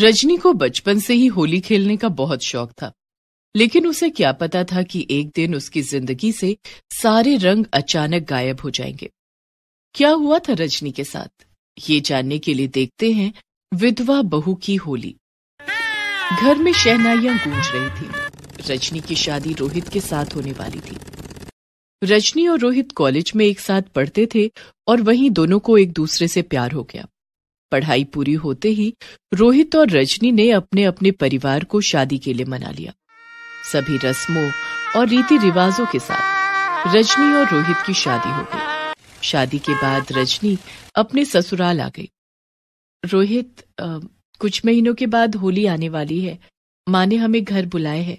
रजनी को बचपन से ही होली खेलने का बहुत शौक था लेकिन उसे क्या पता था कि एक दिन उसकी जिंदगी से सारे रंग अचानक गायब हो जाएंगे क्या हुआ था रजनी के साथ ये जानने के लिए देखते हैं विधवा बहू की होली घर में शहनाइयां गूंज रही थी रजनी की शादी रोहित के साथ होने वाली थी रजनी और रोहित कॉलेज में एक साथ पढ़ते थे और वहीं दोनों को एक दूसरे से प्यार हो गया पढ़ाई पूरी होते ही रोहित और रजनी ने अपने अपने परिवार को शादी के लिए मना लिया सभी रस्मों और रीति रिवाजों के साथ रजनी और रोहित की शादी हो गई शादी के बाद रजनी अपने ससुराल आ गई रोहित आ, कुछ महीनों के बाद होली आने वाली है माँ ने हमें घर बुलाए है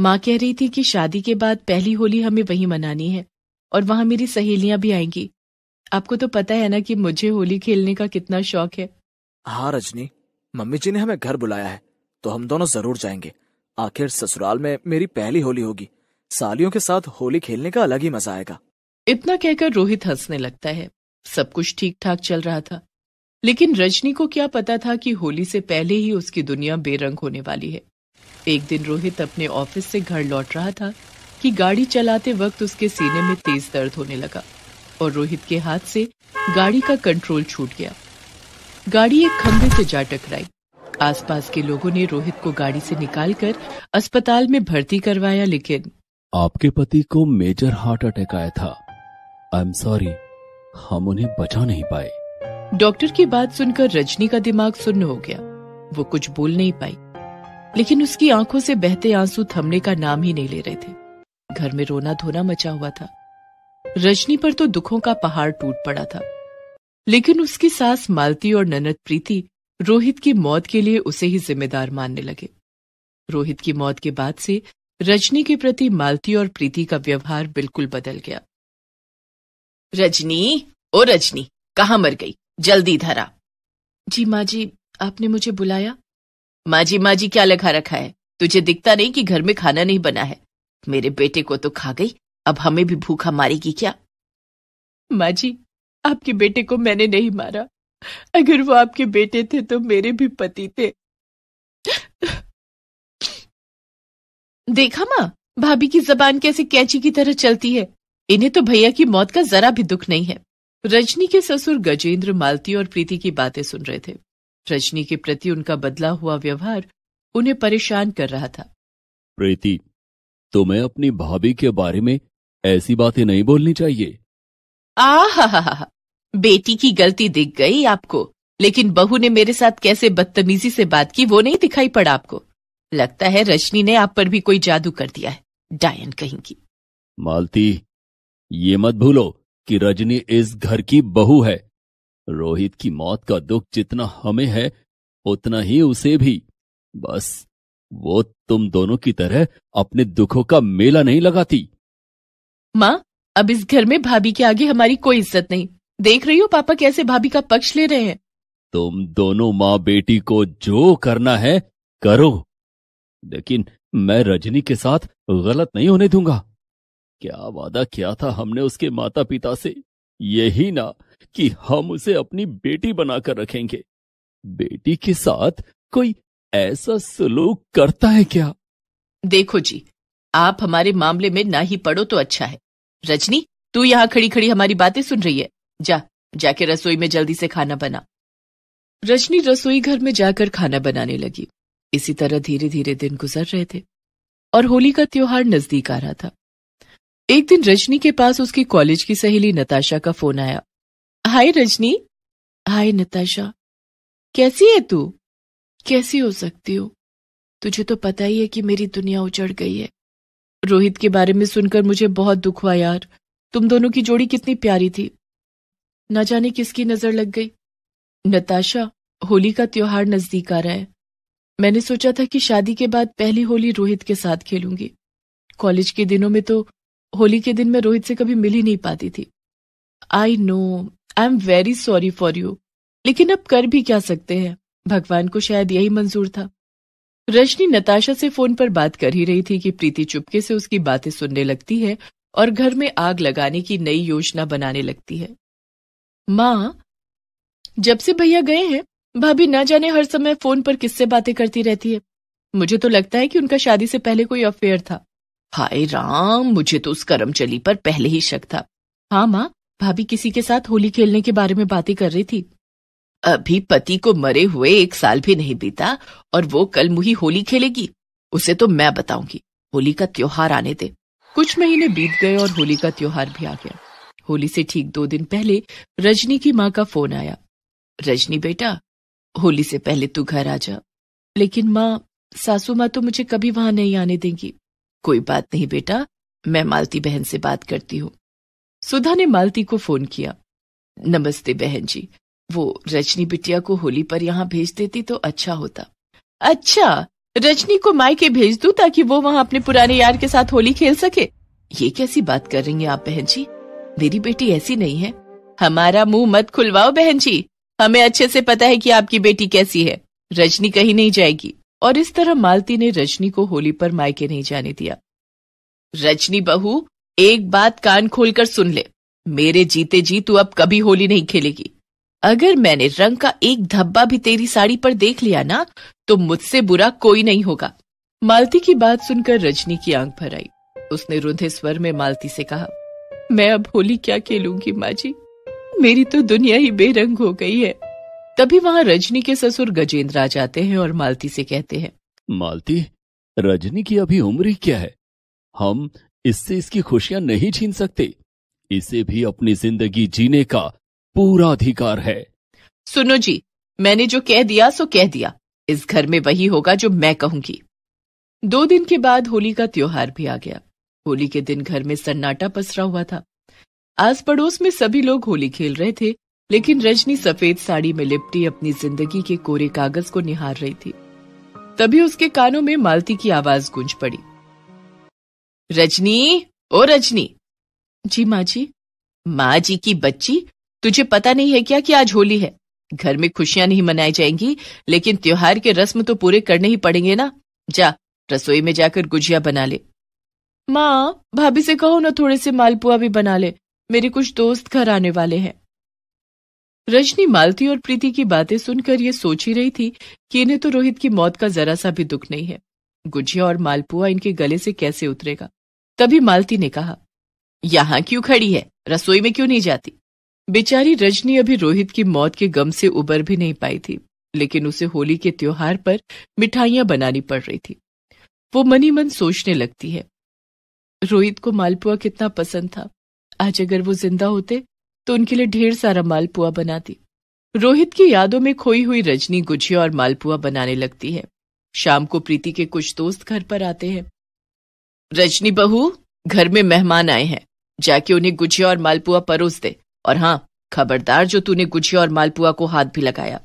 माँ कह रही थी कि शादी के बाद पहली होली हमें वहीं मनानी है और वहां मेरी सहेलियां भी आएंगी आपको तो पता है ना कि मुझे होली खेलने का कितना शौक है हाँ रजनी मम्मी जी ने हमें घर बुलाया है तो हम दोनों जरूर जाएंगे आखिर ससुराल में मेरी पहली होली होगी सालियों के साथ होली खेलने का अलग ही मजा आएगा इतना कहकर रोहित हंसने लगता है सब कुछ ठीक ठाक चल रहा था लेकिन रजनी को क्या पता था कि होली से पहले ही उसकी दुनिया बेरंग होने वाली है एक दिन रोहित अपने ऑफिस से घर लौट रहा था कि गाड़ी चलाते वक्त उसके सीने में तेज दर्द होने लगा और रोहित के हाथ से गाड़ी का कंट्रोल छूट गया गाड़ी एक खंभे से जा टकराई आसपास के लोगों ने रोहित को गाड़ी से निकालकर अस्पताल में भर्ती करवाया लेकिन आपके पति को मेजर हार्ट अटैक आया था आई एम सॉरी हम उन्हें बचा नहीं पाए डॉक्टर की बात सुनकर रजनी का दिमाग सुन्न हो गया वो कुछ बोल नहीं पाई लेकिन उसकी आंखों से बहते आंसू थमने का नाम ही नहीं ले रहे थे घर में रोना धोना मचा हुआ था रजनी पर तो दुखों का पहाड़ टूट पड़ा था लेकिन उसकी सास मालती और ननद प्रीति रोहित की मौत के लिए उसे ही जिम्मेदार मानने लगे रोहित की मौत के बाद से रजनी के प्रति मालती और प्रीति का व्यवहार बिल्कुल बदल गया रजनी ओ रजनी कहा मर गई जल्दी धरा जी माँ जी आपने मुझे बुलाया माँ जी माँ जी क्या लगा रखा है तुझे दिखता नहीं कि घर में खाना नहीं बना है मेरे बेटे को तो खा गई अब हमें भी भूखा मारेगी क्या माँ जी आपके बेटे को मैंने नहीं मारा अगर वो आपके बेटे थे तो मेरे भी पति थे देखा माँ भाभी की जबान कैसे कैंची की तरह चलती है इन्हें तो भैया की मौत का जरा भी दुख नहीं है रजनी के ससुर गजेंद्र मालती और प्रीति की बातें सुन रहे थे रजनी के प्रति उनका बदला हुआ व्यवहार उन्हें परेशान कर रहा था प्रीति तुम्हें तो अपनी भाभी के बारे में ऐसी बातें नहीं बोलनी चाहिए आह बेटी की गलती दिख गई आपको लेकिन बहू ने मेरे साथ कैसे बदतमीजी से बात की वो नहीं दिखाई पड़ा आपको लगता है रजनी ने आप पर भी कोई जादू कर दिया है डायन कहेंगी मालती ये मत भूलो कि रजनी इस घर की बहू है रोहित की मौत का दुख जितना हमें है उतना ही उसे भी बस वो तुम दोनों की तरह अपने दुखों का मेला नहीं लगाती माँ अब इस घर में भाभी के आगे हमारी कोई इज्जत नहीं देख रही हो पापा कैसे भाभी का पक्ष ले रहे हैं तुम दोनों माँ बेटी को जो करना है करो लेकिन मैं रजनी के साथ गलत नहीं होने दूंगा क्या वादा किया था हमने उसके माता पिता से यही ना कि हम उसे अपनी बेटी बनाकर रखेंगे बेटी के साथ कोई ऐसा सलूक करता है क्या देखो जी आप हमारे मामले में ना ही पड़ो तो अच्छा है रजनी तू यहाँ खड़ी खड़ी हमारी बातें सुन रही है जा जाके रसोई में जल्दी से खाना बना रजनी रसोई घर में जाकर खाना बनाने लगी इसी तरह धीरे धीरे दिन गुजर रहे थे और होली का त्योहार नजदीक आ रहा था एक दिन रजनी के पास उसकी कॉलेज की सहेली नताशा का फोन आया हाय रजनी हाय नताशा कैसी है तू कैसी हो सकती हो तुझे तो पता ही है कि मेरी दुनिया उजड़ गई है रोहित के बारे में सुनकर मुझे बहुत दुख हुआ यार तुम दोनों की जोड़ी कितनी प्यारी थी न जाने किसकी नजर लग गई नताशा होली का त्योहार नजदीक आ रहा है मैंने सोचा था कि शादी के बाद पहली होली रोहित के साथ खेलूंगी कॉलेज के दिनों में तो होली के दिन मैं रोहित से कभी मिल ही नहीं पाती थी I know I am very sorry for you लेकिन अब कर भी क्या सकते हैं भगवान को शायद यही मंजूर था रजनी नताशा से फोन पर बात कर ही रही थी कि प्रीति चुपके से उसकी बातें सुनने लगती है और घर में आग लगाने की नई योजना बनाने लगती है माँ जब से भैया गए हैं भाभी ना जाने हर समय फोन पर किससे बातें करती रहती है मुझे तो लगता है कि उनका शादी से पहले कोई अफेयर था हाय राम मुझे तो उस करमचली पर पहले ही शक था हाँ माँ भाभी किसी के साथ होली खेलने के बारे में बातें कर रही थी अभी पति को मरे हुए एक साल भी नहीं बीता और वो कल मुही होली खेलेगी उसे तो मैं बताऊंगी होली का त्योहार आने दे कुछ महीने बीत गए और होली का त्योहार भी आ गया होली से ठीक दो दिन पहले रजनी की माँ का फोन आया रजनी बेटा होली से पहले तू घर आ जा लेकिन माँ सासू माँ तो मुझे कभी वहां नहीं आने देंगी कोई बात नहीं बेटा मैं मालती बहन से बात करती हूँ सुधा ने मालती को फोन किया नमस्ते बहन जी वो रजनी बिटिया को होली पर यहाँ भेज देती तो अच्छा होता अच्छा रजनी को मायके भेज दू ताकि वो वहाँ अपने पुराने यार के साथ होली खेल सके ये कैसी बात कर रही हैं आप बहन जी मेरी बेटी ऐसी नहीं है हमारा मुंह मत खुलवाओ बहन जी हमें अच्छे से पता है कि आपकी बेटी कैसी है रजनी कहीं नहीं जाएगी और इस तरह मालती ने रजनी को होली पर मायके नहीं जाने दिया रजनी बहू एक बात कान खोलकर सुन ले मेरे जीते जी तू अब कभी होली नहीं खेलेगी अगर मैंने रंग का एक धब्बा भी तेरी साड़ी पर देख लिया ना तो मुझसे बुरा कोई नहीं होगा मालती की बात सुनकर रजनी की आंख भर आई उसने रुधे स्वर में मालती से कहा मैं अब होली क्या खेलूंगी माँ जी मेरी तो दुनिया ही बेरंग हो गई है तभी वहाँ रजनी के ससुर गजेंद्र आ जाते हैं और मालती से कहते हैं मालती रजनी की अभी उम्र ही क्या है हम इससे इसकी खुशियां नहीं छीन सकते इसे भी अपनी जिंदगी जीने का पूरा अधिकार है सुनो जी मैंने जो कह दिया सो कह दिया इस घर में वही होगा जो मैं कहूंगी दो दिन के बाद होली का त्योहार भी आ गया होली के दिन घर में सन्नाटा पसरा हुआ था आस पड़ोस में सभी लोग होली खेल रहे थे लेकिन रजनी सफेद साड़ी में लिपटी अपनी जिंदगी के कोरे कागज को निहार रही थी तभी उसके कानों में मालती की आवाज गूंज पड़ी रजनी ओ रजनी जी माँ जी माँ जी की बच्ची तुझे पता नहीं है क्या कि आज होली है घर में खुशियां नहीं मनाई जाएंगी लेकिन त्योहार के रस्म तो पूरे करने ही पड़ेंगे ना जा रसोई में जाकर गुजिया बना ले माँ भाभी से कहो ना थोड़े से मालपुआ भी बना ले मेरे कुछ दोस्त घर आने वाले हैं रजनी मालती और प्रीति की बातें सुनकर ये सोच ही रही थी कि इन्हें तो रोहित की मौत का जरा सा भी दुख नहीं है गुजिया और मालपुआ इनके गले से कैसे उतरेगा तभी मालती ने कहा यहाँ क्यों खड़ी है रसोई में क्यों नहीं जाती बेचारी रजनी अभी रोहित की मौत के गम से उबर भी नहीं पाई थी लेकिन उसे होली के त्योहार पर मिठाइयां बनानी पड़ रही थी वो मनी मन सोचने लगती है रोहित को मालपुआ कितना पसंद था आज अगर वो जिंदा होते तो उनके लिए ढेर सारा मालपुआ बनाती रोहित की यादों में खोई हुई रजनी गुजिया और मालपुआ बनाने लगती है शाम को प्रीति के कुछ दोस्त घर पर आते हैं रजनी बहू घर में मेहमान आए हैं जाके उन्हें गुजिया और मालपुआ परोस दे और हाँ खबरदार जो तूने गुजिया और मालपुआ को हाथ भी लगाया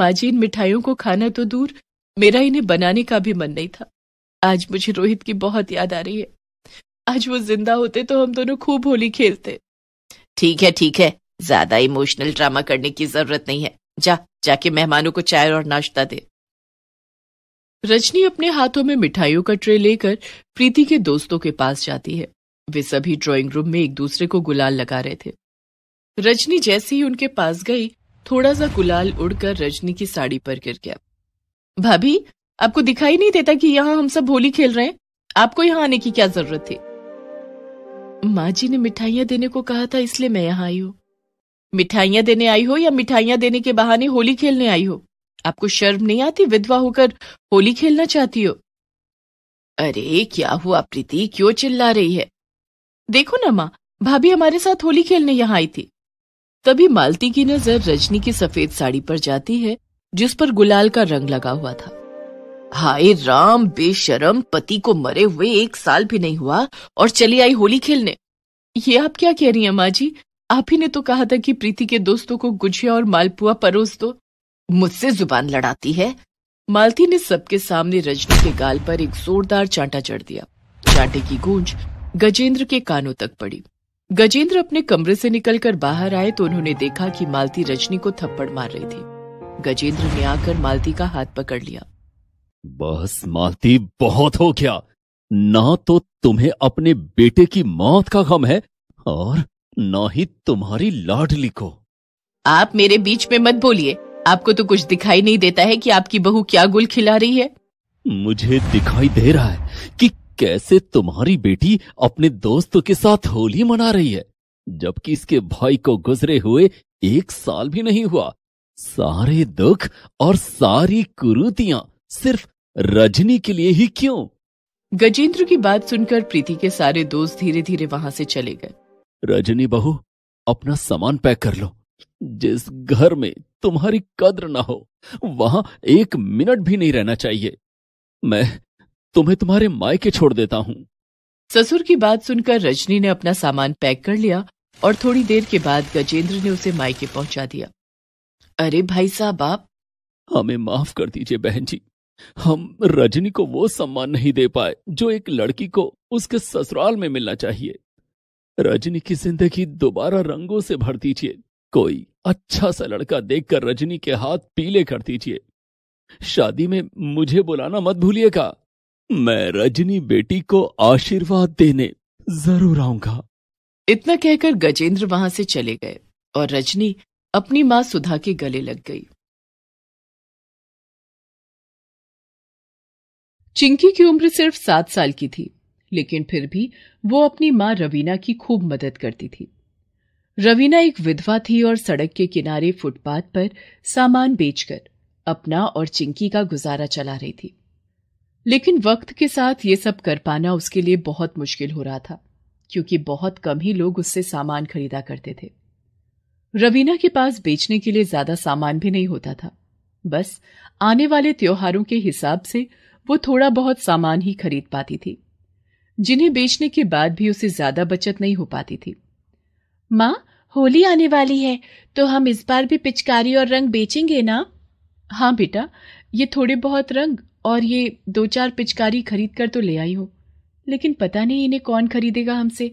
माँ जी इन मिठाइयों को खाना तो दूर मेरा इन्हें बनाने का भी मन नहीं था आज मुझे रोहित की बहुत याद आ रही है आज वो जिंदा होते तो हम दोनों खूब होली खेलते ठीक है ठीक है ज्यादा इमोशनल ड्रामा करने की जरूरत नहीं है जा जाके मेहमानों को चाय और नाश्ता दे रजनी अपने हाथों में मिठाइयों का ट्रे लेकर प्रीति के दोस्तों के पास जाती है वे सभी ड्राइंग रूम में एक दूसरे को गुलाल लगा रहे थे रजनी जैसे ही उनके पास गई थोड़ा सा गुलाल उड़कर रजनी की साड़ी पर गिर गया भाभी आपको दिखाई नहीं देता कि यहाँ हम सब होली खेल रहे हैं आपको यहाँ आने की क्या जरूरत थी माँ जी ने मिठाइया देने को कहा था इसलिए मैं यहाँ आई हूँ मिठाइयां देने आई हो या मिठाइया देने के बहाने होली खेलने आई हो आपको शर्म नहीं आती विधवा होकर होली खेलना चाहती हो अरे क्या हुआ प्रीति क्यों चिल्ला रही है देखो ना माँ भाभी हमारे साथ होली खेलने यहाँ आई थी तभी मालती की नजर रजनी की सफेद साड़ी पर जाती है जिस पर गुलाल का रंग लगा हुआ था हाय राम बेशरम पति को मरे हुए एक साल भी नहीं हुआ और चली आई होली खेलने ये आप क्या कह रही हैं माँ जी आप ही ने तो कहा था कि प्रीति के दोस्तों को गुझिया और मालपुआ परोस दो मुझसे जुबान लड़ाती है मालती ने सबके सामने रजनी के गाल पर एक जोरदार चांटा चढ़ दिया चांटे की गूंज गजेंद्र के कानों तक पड़ी गजेंद्र अपने कमरे से निकलकर बाहर आए तो उन्होंने देखा कि मालती रजनी को थप्पड़ मार रही थी गजेंद्र ने आकर मालती का हाथ पकड़ लिया बस मालती बहुत हो क्या ना तो तुम्हें अपने बेटे की मौत का गम है और ना ही तुम्हारी लाडली को आप मेरे बीच में मत बोलिए आपको तो कुछ दिखाई नहीं देता है कि आपकी बहू क्या गुल खिला रही है मुझे दिखाई दे रहा है कि कैसे तुम्हारी बेटी अपने दोस्तों के साथ होली मना रही है जबकि इसके भाई को गुजरे हुए एक साल भी नहीं हुआ सारे दुख और सारी कुरूतियां सिर्फ रजनी के लिए ही क्यों गजेंद्र की बात सुनकर प्रीति के सारे दोस्त धीरे धीरे वहां से चले गए रजनी बहू अपना सामान पैक कर लो जिस घर में तुम्हारी कद्र ना हो वहां एक मिनट भी नहीं रहना चाहिए मैं तुम्हें तुम्हारे मायके छोड़ देता हूँ ससुर की बात सुनकर रजनी ने अपना सामान पैक कर लिया और थोड़ी देर के बाद गजेंद्र ने उसे मायके पहुंचा दिया अरे भाई साहब आप हमें माफ कर दीजिए बहन जी हम रजनी को वो सम्मान नहीं दे पाए जो एक लड़की को उसके ससुराल में मिलना चाहिए रजनी की जिंदगी दोबारा रंगों से भर दीजिए कोई अच्छा सा लड़का देखकर रजनी के हाथ पीले कर दीजिए शादी में मुझे बुलाना मत भूलिएगा मैं रजनी बेटी को आशीर्वाद देने जरूर आऊंगा इतना कहकर गजेंद्र वहां से चले गए और रजनी अपनी माँ सुधा के गले लग गई चिंकी की उम्र सिर्फ सात साल की थी लेकिन फिर भी वो अपनी माँ रवीना की खूब मदद करती थी रवीना एक विधवा थी और सड़क के किनारे फुटपाथ पर सामान बेचकर अपना और चिंकी का गुजारा चला रही थी लेकिन वक्त के साथ ये सब कर पाना उसके लिए बहुत मुश्किल हो रहा था क्योंकि बहुत कम ही लोग उससे सामान खरीदा करते थे रवीना के पास बेचने के लिए ज्यादा सामान भी नहीं होता था बस आने वाले त्योहारों के हिसाब से वो थोड़ा बहुत सामान ही खरीद पाती थी जिन्हें बेचने के बाद भी उसे ज्यादा बचत नहीं हो पाती थी माँ होली आने वाली है तो हम इस बार भी पिचकारी और रंग बेचेंगे ना हाँ बेटा ये थोड़े बहुत रंग और ये दो चार पिचकारी खरीद कर तो ले आई हो लेकिन पता नहीं इन्हें कौन खरीदेगा हमसे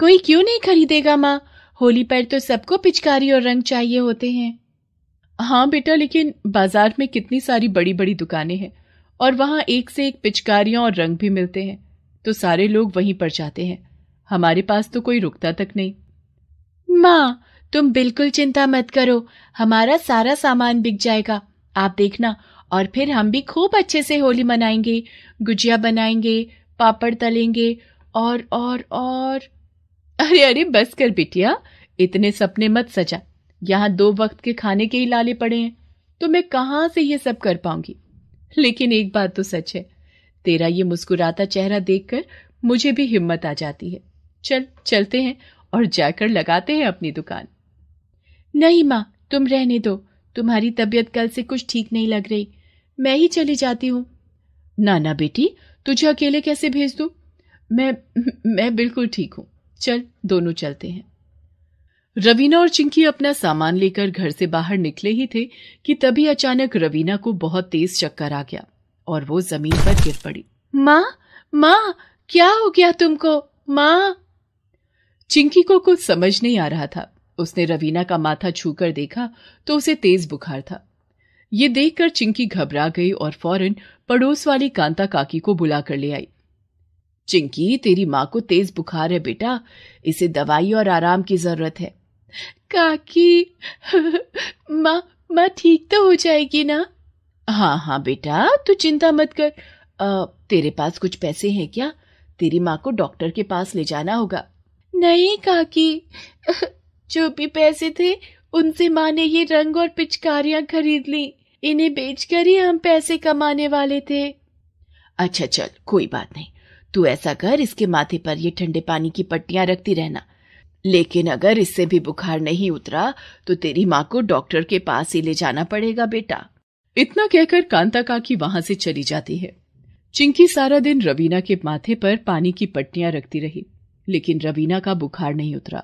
कोई क्यों नहीं खरीदेगा माँ होली पर तो सबको पिचकारी और रंग चाहिए होते हैं हाँ बेटा लेकिन बाजार में कितनी सारी बड़ी बड़ी दुकानें हैं और वहां एक से एक पिचकारियां और रंग भी मिलते हैं तो सारे लोग वहीं पर जाते हैं हमारे पास तो कोई रुकता तक नहीं माँ तुम बिल्कुल चिंता मत करो हमारा सारा सामान बिक जाएगा आप देखना और फिर हम भी खूब अच्छे से होली मनाएंगे गुजिया बनाएंगे पापड़ तलेंगे और और और अरे अरे बस कर बिटिया इतने सपने मत सजा यहाँ दो वक्त के खाने के ही लाले पड़े हैं तो मैं कहाँ से ये सब कर पाऊंगी लेकिन एक बात तो सच है तेरा ये मुस्कुराता चेहरा देखकर मुझे भी हिम्मत आ जाती है चल चलते हैं और जाकर लगाते हैं अपनी दुकान नहीं माँ तुम रहने दो तुम्हारी तबीयत कल से कुछ ठीक नहीं लग रही मैं ही चली जाती हूँ ना ना बेटी तुझे अकेले कैसे भेज दू मैं मैं बिल्कुल ठीक हूँ चल दोनों चलते हैं रवीना और चिंकी अपना सामान लेकर घर से बाहर निकले ही थे कि तभी अचानक रवीना को बहुत तेज चक्कर आ गया और वो जमीन पर गिर पड़ी माँ माँ क्या हो गया तुमको माँ चिंकी को कुछ समझ नहीं आ रहा था उसने रवीना का माथा छूकर देखा तो उसे तेज बुखार था ये देखकर चिंकी घबरा गई और फौरन पड़ोस वाली कांता काकी को बुला कर ले आई चिंकी तेरी माँ को तेज बुखार है बेटा इसे दवाई और आराम की जरूरत है काकी माँ माँ ठीक तो हो जाएगी ना हाँ हाँ बेटा तू चिंता मत कर आ, तेरे पास कुछ पैसे हैं क्या तेरी माँ को डॉक्टर के पास ले जाना होगा नहीं काकी जो भी पैसे थे उनसे माँ ने ये रंग और पिचकारियां खरीद ली इन्हें बेचकर ही हम पैसे कमाने वाले थे अच्छा चल कोई बात नहीं तू ऐसा कर इसके माथे पर ये ठंडे पानी की पट्टियां रखती रहना लेकिन अगर इससे भी बुखार नहीं उतरा तो तेरी माँ को डॉक्टर के पास ही ले जाना पड़ेगा बेटा इतना कहकर कांता काकी वहां से चली जाती है चिंकी सारा दिन रवीना के माथे पर पानी की पट्टियां रखती रही लेकिन रवीना का बुखार नहीं उतरा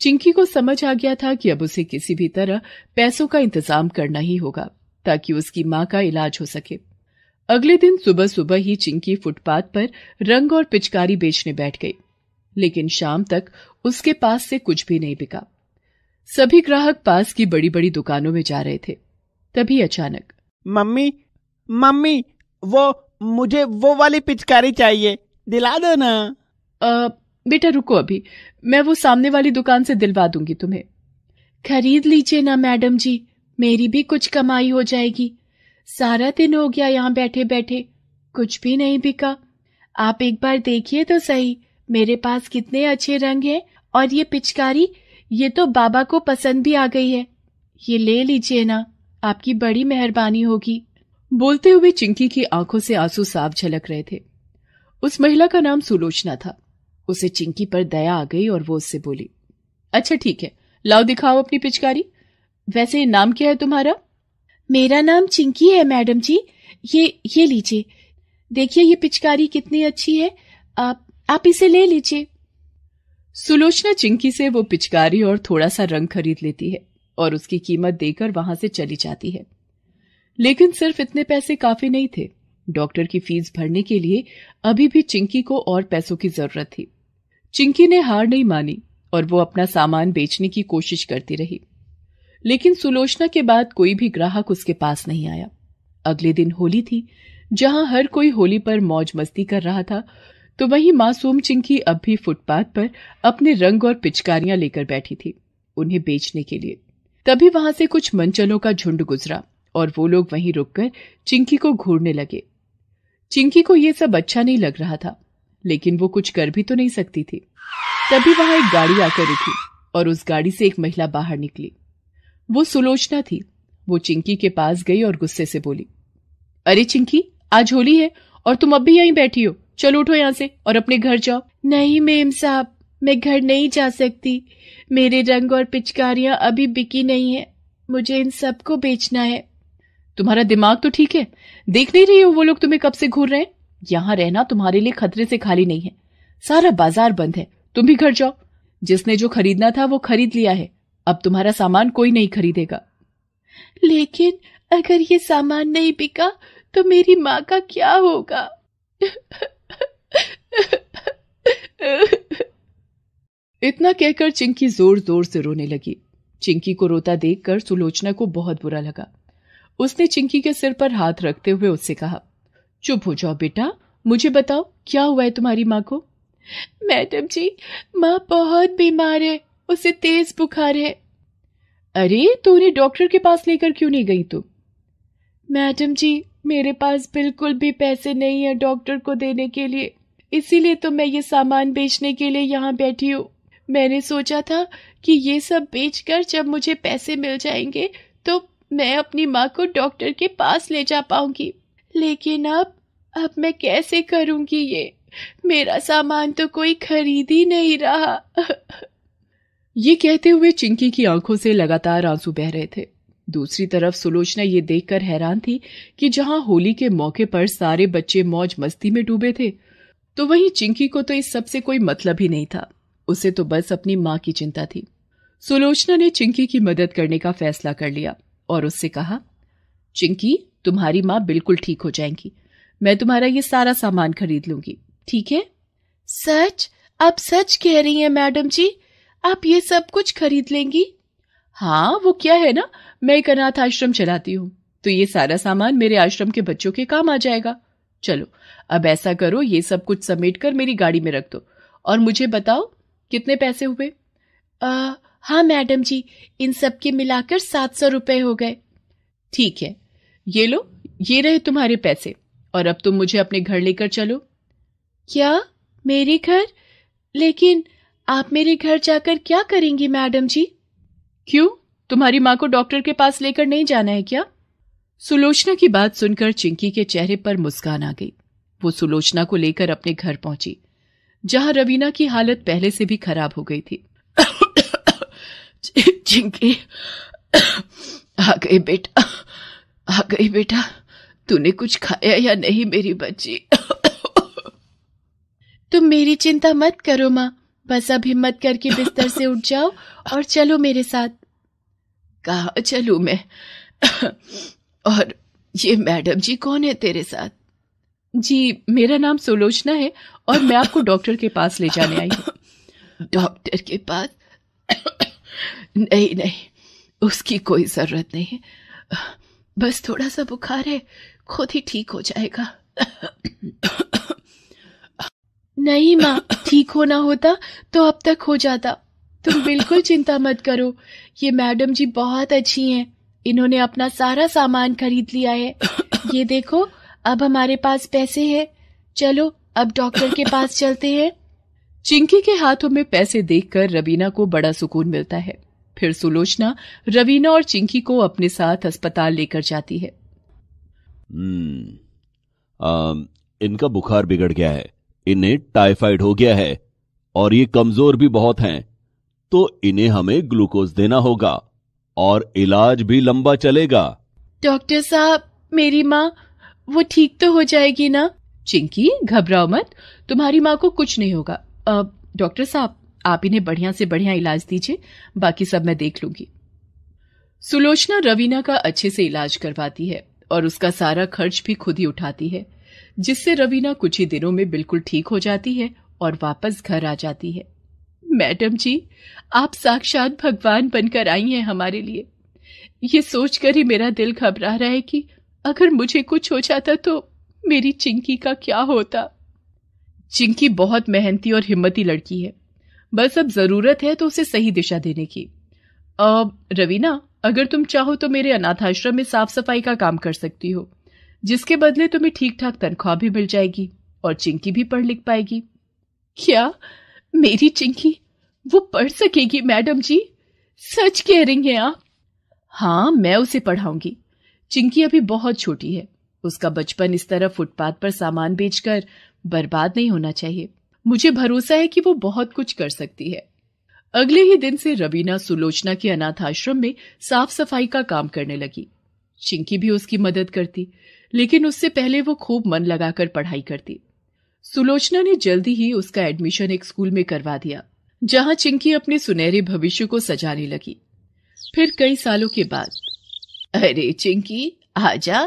चिंकी को समझ आ गया था कि अब उसे किसी भी तरह पैसों का इंतजाम करना ही होगा ताकि उसकी माँ का इलाज हो सके अगले दिन सुबह सुबह ही चिंकी फुटपाथ पर रंग और पिचकारी बेचने बैठ गई लेकिन शाम तक उसके पास से कुछ भी नहीं बिका सभी ग्राहक पास की बड़ी बड़ी दुकानों में जा रहे थे तभी अचानक मम्मी मम्मी वो मुझे वो वाली पिचकारी चाहिए दिला दो ना आ, बेटा रुको अभी मैं वो सामने वाली दुकान से दिलवा दूंगी तुम्हें खरीद लीजिए ना मैडम जी मेरी भी कुछ कमाई हो जाएगी सारा दिन हो गया यहाँ बैठे बैठे कुछ भी नहीं बिका आप एक बार देखिए तो सही मेरे पास कितने अच्छे रंग हैं और ये पिचकारी ये तो बाबा को पसंद भी आ गई है ये ले लीजिए ना आपकी बड़ी मेहरबानी होगी बोलते हुए चिंकी की आंखों से आंसू साफ झलक रहे थे उस महिला का नाम सुलोचना था उसे चिंकी पर दया आ गई और वो उससे बोली अच्छा ठीक है लाओ दिखाओ अपनी पिचकारी वैसे नाम क्या है तुम्हारा मेरा नाम चिंकी है मैडम जी ये ये लीजिए देखिए ये पिचकारी कितनी अच्छी है आप आप इसे ले लीजिए सुलोचना चिंकी से वो पिचकारी और थोड़ा सा रंग खरीद लेती है और उसकी कीमत देकर वहां से चली जाती है लेकिन सिर्फ इतने पैसे काफी नहीं थे डॉक्टर की फीस भरने के लिए अभी भी चिंकी को और पैसों की जरूरत थी चिंकी ने हार नहीं मानी और वो अपना सामान बेचने की कोशिश करती रही लेकिन सुलोचना के बाद कोई भी ग्राहक उसके पास नहीं आया अगले दिन होली थी जहां हर कोई होली पर मौज मस्ती कर रहा था तो वहीं मासूम चिंकी अब भी फुटपाथ पर अपने रंग और पिचकारियां लेकर बैठी थी उन्हें बेचने के लिए तभी वहां से कुछ मंचलों का झुंड गुजरा और वो लोग वहीं रुककर चिंकी को घूरने लगे चिंकी को यह सब अच्छा नहीं लग रहा था लेकिन वो कुछ कर भी तो नहीं सकती थी तभी वहां एक गाड़ी आकर रुकी और उस गाड़ी से एक महिला बाहर निकली वो सुलोचना थी वो चिंकी के पास गई और गुस्से से बोली अरे चिंकी आज होली है और तुम अब भी यहीं बैठी हो चलो उठो यहाँ से और अपने घर जाओ नहीं मेम साहब मैं घर नहीं जा सकती मेरे रंग और पिचकारियां अभी बिकी नहीं है मुझे इन सबको बेचना है तुम्हारा दिमाग तो ठीक है देख नहीं रही हो वो लोग तुम्हें कब से घूर रहे हैं यहाँ रहना तुम्हारे लिए खतरे से खाली नहीं है सारा बाजार बंद है तुम भी घर जाओ जिसने जो खरीदना था वो खरीद लिया है अब तुम्हारा सामान कोई नहीं खरीदेगा लेकिन अगर ये सामान नहीं बिका तो मेरी माँ का क्या होगा इतना कहकर चिंकी जोर जोर से रोने लगी चिंकी को रोता देखकर सुलोचना को बहुत बुरा लगा उसने चिंकी के सिर पर हाथ रखते हुए उससे कहा चुप हो जाओ बेटा मुझे बताओ क्या हुआ है तुम्हारी माँ को मैडम जी माँ बहुत बीमार है उसे तेज बुखार है अरे तो उन्हें डॉक्टर के पास लेकर क्यों नहीं गई तुम मैडम जी मेरे पास बिल्कुल भी पैसे नहीं है डॉक्टर को देने के लिए इसीलिए तो मैं ये सामान बेचने के लिए यहाँ बैठी हूँ मैंने सोचा था कि ये सब बेचकर जब मुझे पैसे मिल जाएंगे तो मैं अपनी माँ को डॉक्टर के पास ले जा पाऊंगी लेकिन अब अब मैं कैसे करूंगी ये मेरा सामान तो कोई खरीद ही नहीं रहा ये कहते हुए चिंकी की आंखों से लगातार आंसू बह रहे थे दूसरी तरफ सुलोचना ये देखकर हैरान थी कि जहां होली के मौके पर सारे बच्चे मौज मस्ती में डूबे थे तो वहीं चिंकी को तो इस सब से कोई मतलब ही नहीं था उसे तो बस अपनी माँ की चिंता थी सुलोचना ने चिंकी की मदद करने का फैसला कर लिया और उससे कहा चिंकी तुम्हारी माँ बिल्कुल ठीक हो जाएंगी मैं तुम्हारा ये सारा सामान खरीद लूंगी ठीक है सच आप सच कह रही हैं मैडम जी आप ये सब कुछ खरीद लेंगी हाँ वो क्या है ना मैं एक अनाथ आश्रम चलाती हूँ तो ये सारा सामान मेरे आश्रम के बच्चों के काम आ जाएगा चलो अब ऐसा करो ये सब कुछ समेट कर मेरी गाड़ी में रख दो और मुझे बताओ कितने पैसे हुए आ, हाँ मैडम जी इन सब के मिलाकर सात सौ रुपये हो गए ठीक है ये लो ये रहे तुम्हारे पैसे और अब तुम मुझे अपने घर लेकर चलो क्या मेरे घर लेकिन आप मेरे घर जाकर क्या करेंगी मैडम जी क्यों तुम्हारी माँ को डॉक्टर के पास लेकर नहीं जाना है क्या सुलोचना की बात सुनकर चिंकी के चेहरे पर मुस्कान आ गई वो सुलोचना को लेकर अपने घर पहुंची जहां रवीना की हालत पहले से भी खराब हो गई थी चिंकी आ गए बेटा आ गई बेटा तूने कुछ खाया या नहीं मेरी बच्ची तुम मेरी चिंता मत करो माँ बस अब हिम्मत करके बिस्तर से उठ जाओ और चलो मेरे साथ कहा चलू मैं और ये मैडम जी कौन है तेरे साथ जी मेरा नाम सुलोचना है और मैं आपको डॉक्टर के पास ले जाने आई हूँ डॉक्टर के पास नहीं नहीं उसकी कोई ज़रूरत नहीं है बस थोड़ा सा बुखार है खुद ही ठीक हो जाएगा नहीं माँ ठीक होना होता तो अब तक हो जाता तुम बिल्कुल चिंता मत करो ये मैडम जी बहुत अच्छी हैं इन्होंने अपना सारा सामान खरीद लिया है ये देखो अब हमारे पास पैसे हैं चलो अब डॉक्टर के पास चलते हैं चिंकी के हाथों में पैसे देखकर रबीना को बड़ा सुकून मिलता है फिर सुलोचना रवीना और चिंकी को अपने साथ अस्पताल लेकर जाती है हम्म, आ, इनका बुखार बिगड़ गया है इन्हें टाइफाइड हो गया है और ये कमजोर भी बहुत हैं तो इन्हें हमें ग्लूकोज देना होगा और इलाज भी लंबा चलेगा डॉक्टर साहब मेरी माँ वो ठीक तो हो जाएगी ना चिंकी घबराओ मत तुम्हारी माँ को कुछ नहीं होगा डॉक्टर साहब आप इन्हें बढ़िया से बढ़िया इलाज दीजिए बाकी सब मैं देख लूंगी सुलोचना रवीना का अच्छे से इलाज करवाती है और उसका सारा खर्च भी खुद ही उठाती है जिससे रवीना कुछ ही दिनों में बिल्कुल ठीक हो जाती है और वापस घर आ जाती है मैडम जी आप साक्षात भगवान बनकर आई हैं हमारे लिए ये सोचकर ही मेरा दिल घबरा रहा है कि अगर मुझे कुछ हो जाता तो मेरी चिंकी का क्या होता चिंकी बहुत मेहनती और हिम्मती लड़की है बस अब ज़रूरत है तो उसे सही दिशा देने की रवीना अगर तुम चाहो तो मेरे अनाथाश्रम में साफ सफाई का काम कर सकती हो जिसके बदले तुम्हें ठीक ठाक तनख्वाह भी मिल जाएगी और चिंकी भी पढ़ लिख पाएगी क्या मेरी चिंकी वो पढ़ सकेगी मैडम जी सच कह रही हैं आप हाँ मैं उसे पढ़ाऊंगी चिंकी अभी बहुत छोटी है उसका बचपन इस तरह फुटपाथ पर सामान बेचकर बर्बाद नहीं होना चाहिए मुझे भरोसा है कि वो बहुत कुछ कर सकती है अगले ही दिन से रवीना सुलोचना के अनाथ आश्रम में साफ सफाई का काम करने लगी चिंकी भी उसकी मदद करती लेकिन उससे पहले वो खूब मन लगाकर पढ़ाई करती सुलोचना ने जल्दी ही उसका एडमिशन एक स्कूल में करवा दिया जहां चिंकी अपने सुनहरे भविष्य को सजाने लगी फिर कई सालों के बाद अरे चिंकी आजा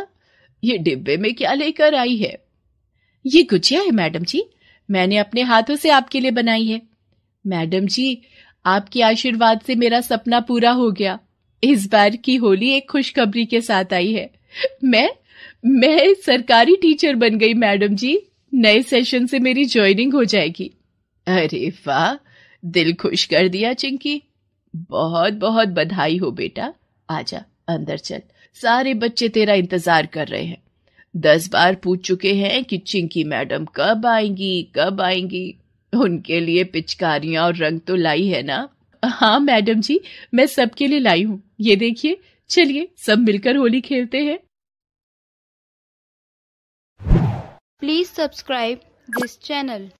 ये डिब्बे में क्या लेकर आई है ये गुजिया है मैडम जी मैंने अपने हाथों से आपके लिए बनाई है मैडम जी आपके आशीर्वाद से मेरा सपना पूरा हो गया इस बार की होली एक खुशखबरी के साथ आई है मैं मैं सरकारी टीचर बन गई मैडम जी नए सेशन से मेरी ज्वाइनिंग हो जाएगी अरे वाह दिल खुश कर दिया चिंकी बहुत बहुत बधाई हो बेटा आजा अंदर चल सारे बच्चे तेरा इंतजार कर रहे हैं दस बार पूछ चुके हैं कि चिंकी मैडम कब आएंगी कब आएंगी उनके लिए पिचकारियां और रंग तो लाई है ना हाँ मैडम जी मैं सबके लिए लाई हूँ ये देखिए चलिए सब मिलकर होली खेलते हैं प्लीज सब्सक्राइब दिस चैनल